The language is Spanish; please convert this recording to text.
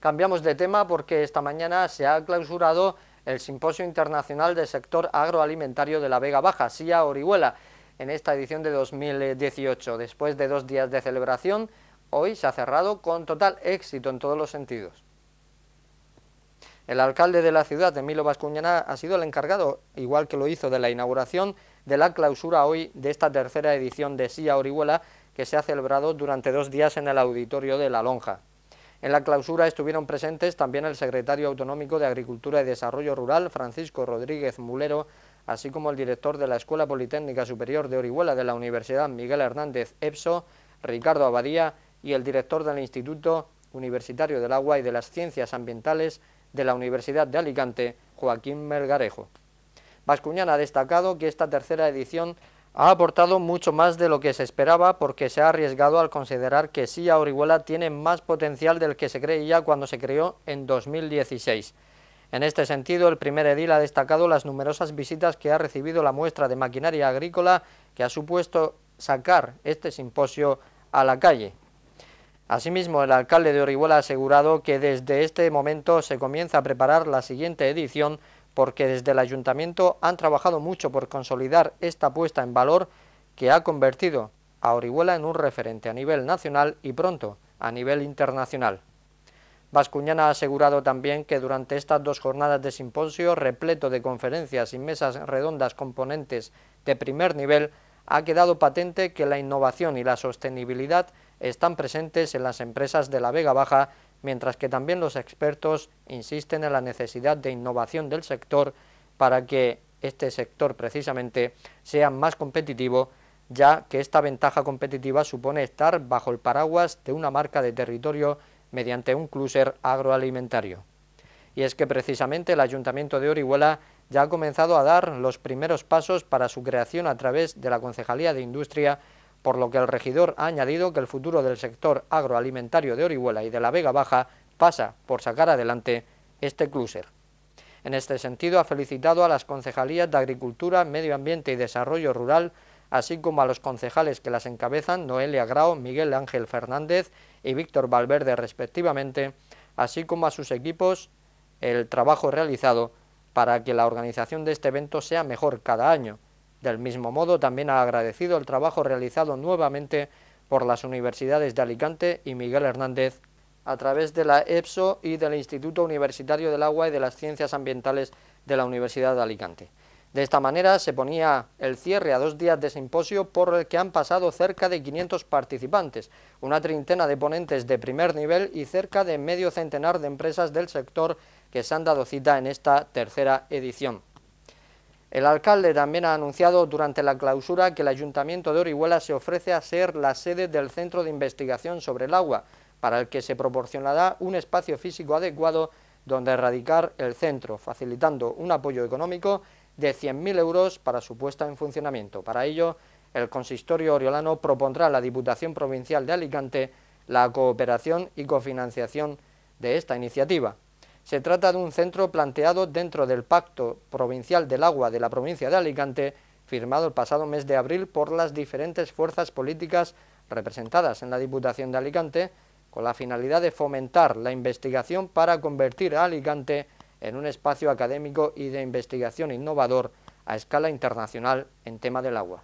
Cambiamos de tema porque esta mañana se ha clausurado el Simposio Internacional del Sector Agroalimentario de la Vega Baja, Silla Orihuela, en esta edición de 2018. Después de dos días de celebración, hoy se ha cerrado con total éxito en todos los sentidos. El alcalde de la ciudad, Emilio Vascuñana, ha sido el encargado, igual que lo hizo de la inauguración, de la clausura hoy de esta tercera edición de SIA Orihuela, que se ha celebrado durante dos días en el auditorio de La Lonja. En la clausura estuvieron presentes también el secretario autonómico de Agricultura y Desarrollo Rural, Francisco Rodríguez Mulero, así como el director de la Escuela Politécnica Superior de Orihuela de la Universidad Miguel Hernández EPSO, Ricardo Abadía, y el director del Instituto Universitario del Agua y de las Ciencias Ambientales de la Universidad de Alicante, Joaquín Melgarejo. Bascuñán ha destacado que esta tercera edición ha aportado mucho más de lo que se esperaba porque se ha arriesgado al considerar que a Orihuela tiene más potencial del que se creía cuando se creó en 2016. En este sentido, el primer edil ha destacado las numerosas visitas que ha recibido la muestra de maquinaria agrícola que ha supuesto sacar este simposio a la calle. Asimismo, el alcalde de Orihuela ha asegurado que desde este momento se comienza a preparar la siguiente edición porque desde el ayuntamiento han trabajado mucho por consolidar esta puesta en valor que ha convertido a Orihuela en un referente a nivel nacional y pronto a nivel internacional. Vascuñana ha asegurado también que durante estas dos jornadas de simposio, repleto de conferencias y mesas redondas componentes de primer nivel, ha quedado patente que la innovación y la sostenibilidad están presentes en las empresas de la Vega Baja mientras que también los expertos insisten en la necesidad de innovación del sector para que este sector precisamente sea más competitivo, ya que esta ventaja competitiva supone estar bajo el paraguas de una marca de territorio mediante un clúster agroalimentario. Y es que precisamente el Ayuntamiento de Orihuela ya ha comenzado a dar los primeros pasos para su creación a través de la Concejalía de Industria por lo que el regidor ha añadido que el futuro del sector agroalimentario de Orihuela y de la Vega Baja pasa por sacar adelante este clúster. En este sentido, ha felicitado a las concejalías de Agricultura, Medio Ambiente y Desarrollo Rural, así como a los concejales que las encabezan, Noelia Grau, Miguel Ángel Fernández y Víctor Valverde, respectivamente, así como a sus equipos, el trabajo realizado para que la organización de este evento sea mejor cada año, del mismo modo, también ha agradecido el trabajo realizado nuevamente por las universidades de Alicante y Miguel Hernández a través de la EPSO y del Instituto Universitario del Agua y de las Ciencias Ambientales de la Universidad de Alicante. De esta manera se ponía el cierre a dos días de simposio por el que han pasado cerca de 500 participantes, una treintena de ponentes de primer nivel y cerca de medio centenar de empresas del sector que se han dado cita en esta tercera edición. El alcalde también ha anunciado durante la clausura que el Ayuntamiento de Orihuela se ofrece a ser la sede del Centro de Investigación sobre el Agua, para el que se proporcionará un espacio físico adecuado donde erradicar el centro, facilitando un apoyo económico de 100.000 euros para su puesta en funcionamiento. Para ello, el consistorio oriolano propondrá a la Diputación Provincial de Alicante la cooperación y cofinanciación de esta iniciativa. Se trata de un centro planteado dentro del Pacto Provincial del Agua de la provincia de Alicante, firmado el pasado mes de abril por las diferentes fuerzas políticas representadas en la Diputación de Alicante, con la finalidad de fomentar la investigación para convertir a Alicante en un espacio académico y de investigación innovador a escala internacional en tema del agua.